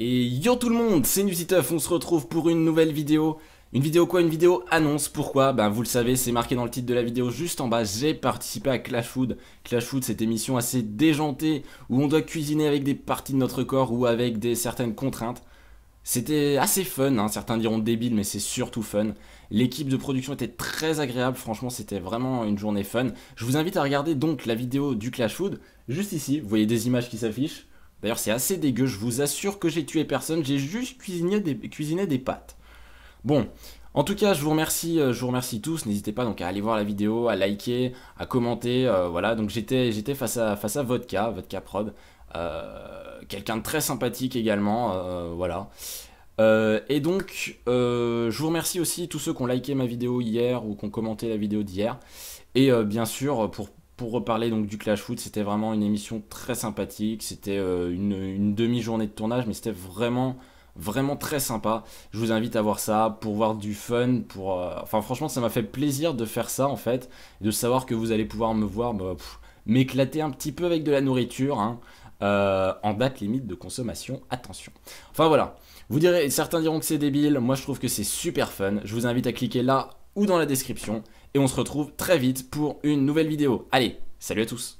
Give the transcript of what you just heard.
Et yo tout le monde, c'est Nusiteuf, on se retrouve pour une nouvelle vidéo. Une vidéo quoi Une vidéo annonce, pourquoi Ben vous le savez, c'est marqué dans le titre de la vidéo juste en bas, j'ai participé à Clash Food. Clash Food, cette émission assez déjantée, où on doit cuisiner avec des parties de notre corps ou avec des certaines contraintes. C'était assez fun, hein. certains diront débile, mais c'est surtout fun. L'équipe de production était très agréable, franchement c'était vraiment une journée fun. Je vous invite à regarder donc la vidéo du Clash Food, juste ici, vous voyez des images qui s'affichent. D'ailleurs, c'est assez dégueu, je vous assure que j'ai tué personne, j'ai juste cuisiné des, pâtes. Bon, en tout cas, je vous remercie, euh, je vous remercie tous. N'hésitez pas donc à aller voir la vidéo, à liker, à commenter. Euh, voilà, donc j'étais, face à Vodka, Vodka Prod, euh, quelqu'un de très sympathique également. voilà. et donc, je vous remercie aussi tous ceux qui ont liké ma vidéo hier ou qui ont commenté la vidéo d'hier. Et bien sûr, pour pour reparler donc du Clash food, c'était vraiment une émission très sympathique. C'était euh, une, demi-journée de tournage, mais c'était vraiment vraiment très sympa. Je vous invite à voir ça pour voir du fun. Pour euh, enfin franchement, ça m'a fait plaisir de faire ça en fait, de savoir que vous allez pouvoir me voir bah, m'éclater un petit peu avec de la nourriture hein, euh, en date limite de consommation. Attention. Enfin voilà. Vous direz, certains diront que c'est débile. Moi, je trouve que c'est super fun. Je vous invite à cliquer là ou dans la description et on se retrouve très vite pour une nouvelle vidéo. Allez, salut à tous